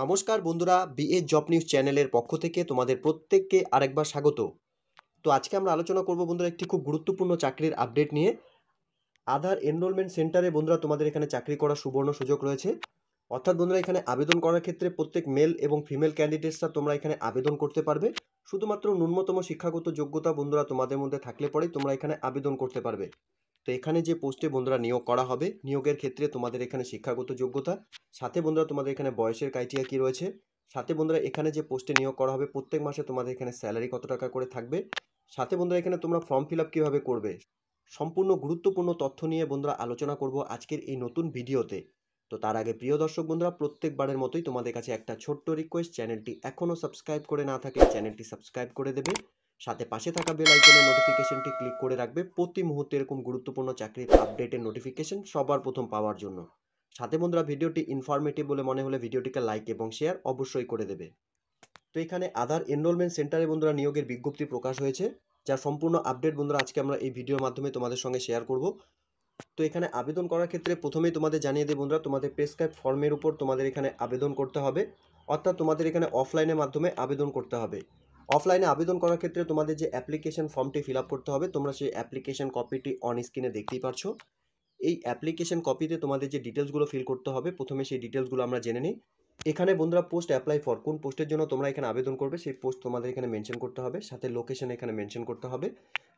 নমস্কার বন্ধুরা BA job news চ্যানেলের পক্ষ থেকে তোমাদের প্রত্যেককে আরেকবার স্বাগত তো আজকে আমরা আলোচনা করব বন্ধুরা একটি খুব গুরুত্বপূর্ণ চাকরির আপডেট নিয়ে আধার এনরোলমেন্ট সেন্টারে বন্ধুরা তোমাদের এখানে চাকরি করার সুবর্ণ সুযোগ রয়েছে অর্থাৎ বন্ধুরা এখানে আবেদন করার ক্ষেত্রে প্রত্যেক মেল এবং ফিমেল ক্যান্ডিডেটসরা তোমরা এখানে আবেদন করতে পারবে শুধুমাত্র ন্যূনতম শিক্ষাগত যোগ্যতা বন্ধুরা তোমাদের মধ্যে থাকলে পরেই তোমরা এখানে আবেদন করতে পারবে তো এখানে যে পোস্টে বন্ধুরা নিয়োগ করা হবে নিয়োগের ক্ষেত্রে তোমাদের এখানে শিক্ষাগত যোগ্যতা সাথে বন্ধুরা তোমাদের এখানে বয়সের ক্রাইটেরিয়া কী রয়েছে সাথে বন্ধুরা এখানে যে পোস্টে নিয়োগ করা হবে প্রত্যেক মাসে তোমাদের এখানে স্যালারি কত টাকা করে থাকবে সাথে বন্ধুরা এখানে তোমরা ফর্ম ফিল আপ কীভাবে করবে সম্পূর্ণ গুরুত্বপূর্ণ তথ্য নিয়ে বন্ধুরা আলোচনা করব আজকের এই নতুন ভিডিওতে তো তার আগে প্রিয় দর্শক বন্ধুরা প্রত্যেকবারের মতোই তোমাদের কাছে একটা ছোট্ট রিকোয়েস্ট চ্যানেলটি এখনও সাবস্ক্রাইব করে না থাকলে চ্যানেলটি সাবস্ক্রাইব করে দেবে সাথে পাশে থাকা বেল আইকনের নোটিফিকেশনটি ক্লিক করে রাখবে প্রতি মুহূর্তে এরকম গুরুত্বপূর্ণ চাকরির আপডেটের নোটিফিকেশন সবার প্রথম পাওয়ার জন্য সাথে বন্ধুরা ভিডিওটি ইনফরমেটিভ বলে মনে হলে ভিডিওটিকে লাইক এবং শেয়ার অবশ্যই করে দেবে তো এখানে আধার এনরোলমেন্ট সেন্টারে বন্ধুরা নিয়োগের বিজ্ঞপ্তি প্রকাশ হয়েছে যার সম্পূর্ণ আপডেট বন্ধুরা আজকে আমরা এই ভিডিওর মাধ্যমে তোমাদের সঙ্গে শেয়ার করব তো এখানে আবেদন করার ক্ষেত্রে প্রথমেই তোমাদের জানিয়ে দেয় বন্ধুরা তোমাদের প্রেসক্রাইব ফর্মের উপর তোমাদের এখানে আবেদন করতে হবে অর্থাৎ তোমাদের এখানে অফলাইনের মাধ্যমে আবেদন করতে হবে অফলাইনে আবেদন করার ক্ষেত্রে তোমাদের যে অ্যাপ্লিকেশন ফর্মটি ফিল করতে হবে তোমরা সেই অ্যাপ্লিকেশন কপিটি অন স্ক্রিনে দেখতেই পারছো এই অ্যাপ্লিকেশন কপিতে তোমাদের যে ডিটেলসগুলো ফিল করতে হবে প্রথমে সেই ডিটেলসগুলো আমরা জেনে নিই এখানে বন্ধুরা পোস্ট অ্যাপ্লাই ফর কোন পোস্টের জন্য তোমরা এখানে আবেদন করবে সেই পোস্ট তোমাদের এখানে মেনশন করতে হবে সাথে লোকেশন এখানে মেনশন করতে হবে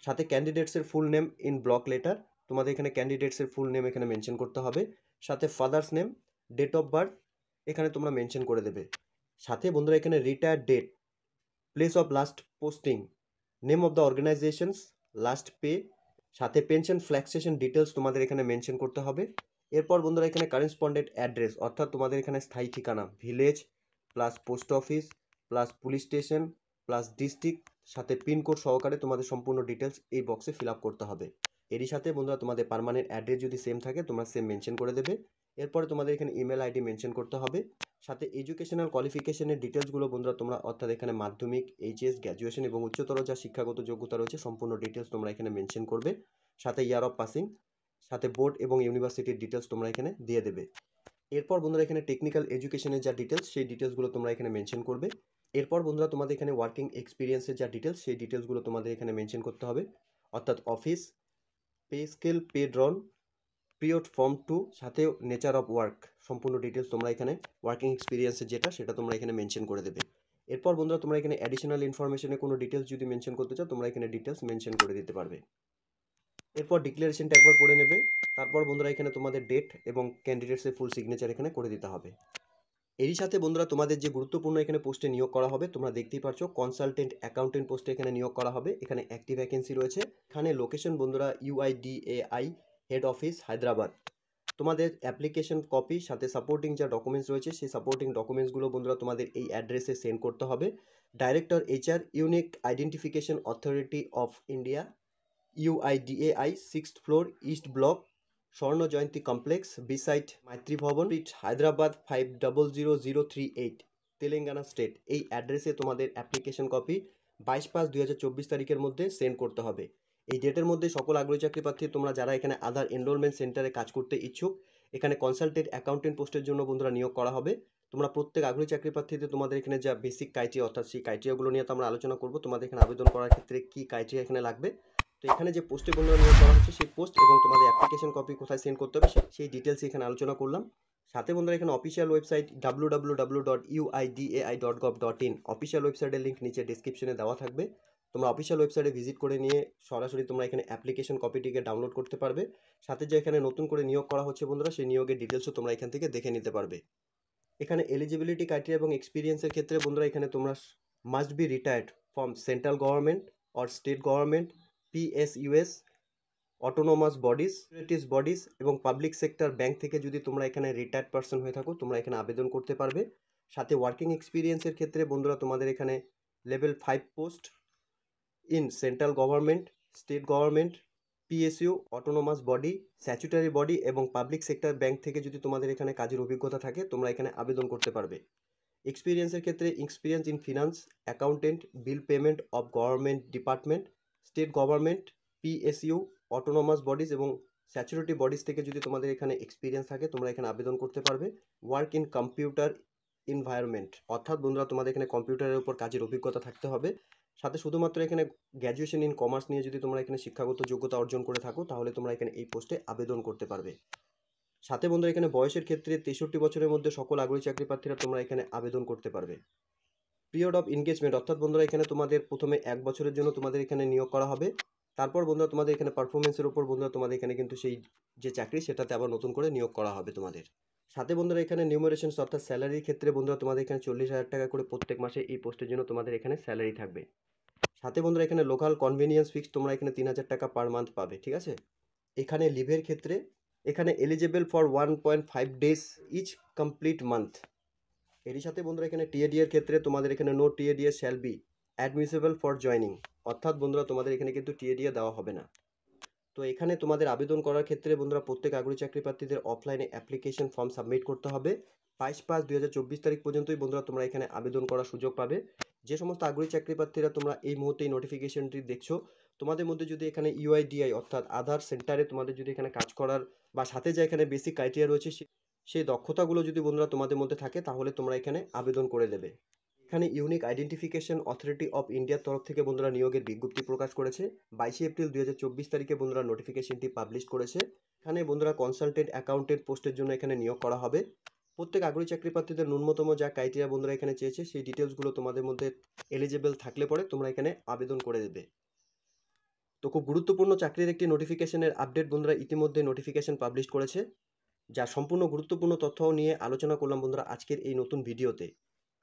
সাথে ক্যান্ডিডেটসের full name in block letter তোমাদের এখানে ক্যান্ডিডেটসের ফুল নেম এখানে মেনশন করতে হবে সাথে father's name date of birth এখানে তোমরা মেনশন করে দেবে সাথে বন্ধুরা এখানে retire date place of last posting name of the organisations last pay সাথে পেনশন ফ্ল্যাক্সেশন ডিটেলস তোমাদের এখানে মেনশন করতে হবে এরপর বন্ধুরা এখানে কারেন্সপন্ডেন্ট অ্যাড্রেস অর্থাৎ তোমাদের এখানে স্থায়ী ঠিকানা village plus post office plus police station plus district সাথে পিনকোড সহকারে তোমাদের সম্পূর্ণ ডিটেলস এই বক্সে ফিল করতে হবে এরই সাথে বন্ধুরা তোমাদের পারমানেন্ট অ্যাড্রেস যদি সেম থাকে তোমরা সেম মেনশন করে দেবে এরপরে তোমাদের এখানে ইমেল আইডি মেনশন করতে হবে সাথে এডুকেশনাল কোয়ালিফিকেশনের ডিটেলসগুলো বন্ধুরা তোমরা অর্থাৎ এখানে মাধ্যমিক এইচএস গ্র্যাজুয়েশন এবং উচ্চতর যা শিক্ষাগত যোগ্যতা রয়েছে সম্পূর্ণ ডিটেলস তোমরা এখানে মেনশন করবে সাথে ইয়ার অফ পাসিং সাথে বোর্ড এবং ইউনিভার্সিটির ডিটেলস তোমরা এখানে দিয়ে দেবে এরপর বন্ধুরা এখানে টেকনিক্যাল এডুকেশনের যা ডিটেলস সেই ডিটেলসগুলো তোমরা এখানে মেনশন করবে এরপর বন্ধুরা তোমাদের এখানে ওয়ার্কিং এক্সপিরিয়েন্সের যা ডিটেলস সেই ডিটেলসগুলো তোমাদের এখানে মেনশন করতে হবে অর্থাৎ office pay scale pay drawn period from to সাথে নেচার অফ ওয়ার্ক সম্পূর্ণ ডিটেলস তোমরা এখানে ওয়ার্কিং এক্সপিরিয়েন্সের যেটা সেটা তোমরা এখানে মেনশন করে দেবে এরপর বন্ধুরা তোমরা এখানে অ্যাডিশনাল ইনফরমেশনে কোনো ডিটেলস যদি মেনশন করতে চাও তোমরা এখানে ডিটেলস মেনশন করে দিতে পারবে এরপর ডিক্লারেশনটা একবার পড়ে নেবে তারপর বন্ধুরা এখানে তোমাদের ডেট এবং ক্যান্ডিডেটসের ফুল সিগনেচার এখানে করে দিতে হবে এরই সাথে বন্ধুরা তোমাদের যে গুরুত্বপূর্ণ এখানে পোস্টে নিয়োগ করা হবে তোমরা দেখতেই পারছো কনসালটেন্ট অ্যাকাউন্টেন্ট পোস্টে এখানে নিয়োগ করা হবে এখানে একটি ভ্যাকেন্সি রয়েছে এখানে লোকেশন বন্ধুরা ইউআইডিএআই হেড অফিস হায়দ্রাবাদ তোমাদের অ্যাপ্লিকেশন কপি সাথে সাপোর্টিং যা ডকুমেন্টস রয়েছে সেই সাপোর্টিং ডকুমেন্টসগুলো বন্ধুরা তোমাদের এই অ্যাড্রেসে সেন্ড করতে হবে director HR unique identification authority of India UIDAI six floor east block Swarna Jayanti complex beside Matrubhavan ইট Hyderabad five double zero zero three eight Telangana state এই অ্যাড্রেসে তোমাদের অ্যাপ্লিকেশন কপি বাইশ পাঁচ দুই তারিখের মধ্যে সেন্ড করতে হবে এই ডেটের মধ্যে সকল আগ্রহী চাকরি প্রার্থী তোমরা যারা এখানে আধার এনরোলমেন্ট সেন্টারে কাজ করতে ইচ্ছুক এখানে কনসালটেন্ট অ্যাকাউন্টেন্ট পোস্টের জন্য বন্ধুরা নিয়োগ করা হবে তোমরা প্রত্যেক আগ্রহী চাকরি প্রার্থীতে তোমাদের এখানে যা বেসিক ক্রাইটেরিয়া অর্থাৎ সেই ক্রাইটেরিয়াগুলো নিয়ে তো আমরা আলোচনা করবো তোমাদের এখানে আবেদন করার ক্ষেত্রে কী ক্রাইটেরিয়া এখানে লাগবে তো এখানে যে পোস্টে বন্ধুরা নিয়োগ করা হচ্ছে সেই পোস্ট এবং তোমাদের অ্যাপ্লিকেশন কপি কোথায় সেন্ড করতে হবে সেই ডিটেলস এখানে আলোচনা করলাম সাথে বন্ধুরা এখানে official website W W W dot UIDAI dot gov dot in official ওয়েবসাইটের লিঙ্ক নিচে ডিসক্রিপশনে দেওয়া থাকবে তোমরা অফিসিয়াল ওয়েবসাইটে ভিজিট করে নিয়ে সরাসরি তোমরা এখানে অ্যাপ্লিকেশন কপিটিকে ডাউনলোড করতে পারবে সাথে যে এখানে নতুন করে নিয়োগ করা হচ্ছে বন্ধুরা সেই নিয়োগের ডিটেলসও তোমরা এখান থেকে দেখে নিতে পারবে এখানে এলিজিবিলিটি ক্রাইটেরিয়া এবং এক্সপিরিয়েন্সের ক্ষেত্রে বন্ধুরা এখানে তোমরা must be retired from central government or state government PSUs autonomous bodies securities bodies এবং পাবলিক সেক্টর ব্যাংক থেকে যদি তোমরা এখানে রিটায়ার্ড পার্সন হয়ে থাকো তোমরা এখানে আবেদন করতে পারবে সাথে ওয়ার্কিং এক্সপিরিয়েন্সের ক্ষেত্রে বন্ধুরা তোমাদের এখানে level five post in central government state government PSU autonomous body statutory body এবং পাবলিক সেক্টর ব্যাংক থেকে যদি তোমাদের এখানে কাজের অভিজ্ঞতা থাকে তোমরা এখানে আবেদন করতে পারবে এক্সপিরিয়েন্সের ক্ষেত্রে experience in finance accountant bill payment of government department state government PSU autonomous bodies এবং স্যাচুরিটি বডিজ থেকে যদি তোমাদের এখানে এক্সপিরিয়েন্স থাকে তোমরা এখানে আবেদন করতে পারবে ওয়ার্ক ইন কম্পিউটার এনভায়রনমেন্ট অর্থাৎ বন্ধুরা তোমাদের এখানে কম্পিউটারের উপর কাজের অভিজ্ঞতা থাকতে হবে সাথে শুধুমাত্র এখানে গ্র্যাজুয়েশন ইন কমার্স নিয়ে যদি তোমরা এখানে শিক্ষাগত যোগ্যতা অর্জন করে থাকো তাহলে তোমরা এখানে এই পোস্টে আবেদন করতে পারবে সাথে বন্ধুরা এখানে বয়সের ক্ষেত্রে তেষট্টি বছরের মধ্যে সকল আগ্রহী চাকরি প্রার্থীরা তোমরা এখানে আবেদন করতে পারবে পিরিয়ড অফ এনগেজমেন্ট অর্থাৎ বন্ধুরা এখানে তোমাদের প্রথমে এক বছরের জন্য তোমাদের এখানে নিয়োগ করা হবে তারপর বন্ধুরা তোমাদের এখানে পারফরমেন্সের উপর বন্ধুরা তোমাদের এখানে কিন্তু সেই যে চাকরি সেটাতে আবার নতুন করে নিয়োগ করা হবে তোমাদের সাথে বন্ধুরা এখানে নিউমারেশন অর্থাৎ স্যালারির ক্ষেত্রে বন্ধুরা তোমাদের এখানে চল্লিশ হাজার টাকা করে প্রত্যেক মাসে এই পোস্টের জন্য তোমাদের এখানে স্যালারি থাকবে সাথে বন্ধুরা এখানে লোকাল কনভিনিয়েন্স ফিক্স তোমরা এখানে তিন হাজার টাকা পার মান্থ পাবে ঠিক আছে এখানে লিভের ক্ষেত্রে এখানে eligible for one point five days each complete month এরই সাথে বন্ধুরা এখানে টিএডিএর ক্ষেত্রে তোমাদের এখানে no TA DA shall be admissible for joining অর্থাৎ বন্ধুরা তোমাদের এখানে কিন্তু টিএডিএ দেওয়া হবে না তো এখানে তোমাদের আবেদন করার ক্ষেত্রে বন্ধুরা প্রত্যেক আগ্রহী চাকরি প্রার্থীদের অফলাইনে অ্যাপ্লিকেশন ফর্ম সাবমিট করতে হবে বাইশ পাঁচ দুই তারিখ পর্যন্তই বন্ধুরা তোমরা এখানে আবেদন করার সুযোগ পাবে যে সমস্ত আগ্রহী চাকরি প্রার্থীরা তোমরা এই মুহূর্তে নোটিফিকেশনটি দেখছো তোমাদের মধ্যে যদি এখানে ইউআইডিআই অর্থাৎ আধার সেন্টারে তোমাদের যদি এখানে কাজ করার বা সাথে যে এখানে বেসিক ক্রাইটেরিয়া রয়েছে সেই দক্ষতাগুলো যদি বন্ধুরা তোমাদের মধ্যে থাকে তাহলে তোমরা এখানে আবেদন করে দেবে এখানে ইউনিক আইডেন্টিফিকেশন অথরিটি অফ ইন্ডিয়ার তরফ থেকে বন্ধুরা নিয়োগের বিজ্ঞপ্তি প্রকাশ করেছে বাইশে এপ্রিল দু তারিখে বন্ধুরা নোটিফিকেশনটি পাবলিশ করেছে এখানে বন্ধুরা কনসালটেন্ট অ্যাকাউন্টেন্ট পোস্টের জন্য এখানে নিয়োগ করা হবে প্রত্যেক আগ্রহী চাকরি প্রার্থীদের ন্যূনতম যা ক্রাইটেরিয়া বন্ধুরা এখানে চেয়েছে সেই ডিটেলসগুলো তোমাদের মধ্যে এলিজেবল থাকলে পরে তোমরা এখানে আবেদন করে দেবে তো খুব গুরুত্বপূর্ণ চাকরির একটি নোটিফিকেশনের আপডেট বন্ধুরা ইতিমধ্যে নোটিফিকেশন পাবলিশ করেছে যা সম্পূর্ণ গুরুত্বপূর্ণ তথ্য নিয়ে আলোচনা করলাম বন্ধুরা আজকের এই নতুন ভিডিওতে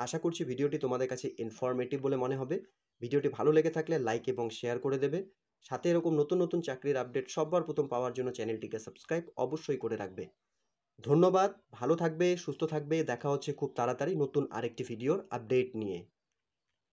আশা করছি ভিডিওটি তোমাদের কাছে ইনফরমেটিভ বলে মনে হবে ভিডিওটি ভালো লেগে থাকলে লাইক এবং শেয়ার করে দেবে সাথে এরকম নতুন নতুন চাকরির আপডেট সববার প্রথম পাওয়ার জন্য চ্যানেলটিকে সাবস্ক্রাইব অবশ্যই করে রাখবে ধন্যবাদ ভালো থাকবে সুস্থ থাকবে দেখা হচ্ছে খুব তাড়াতাড়ি নতুন আরেকটি ভিডিওর আপডেট নিয়ে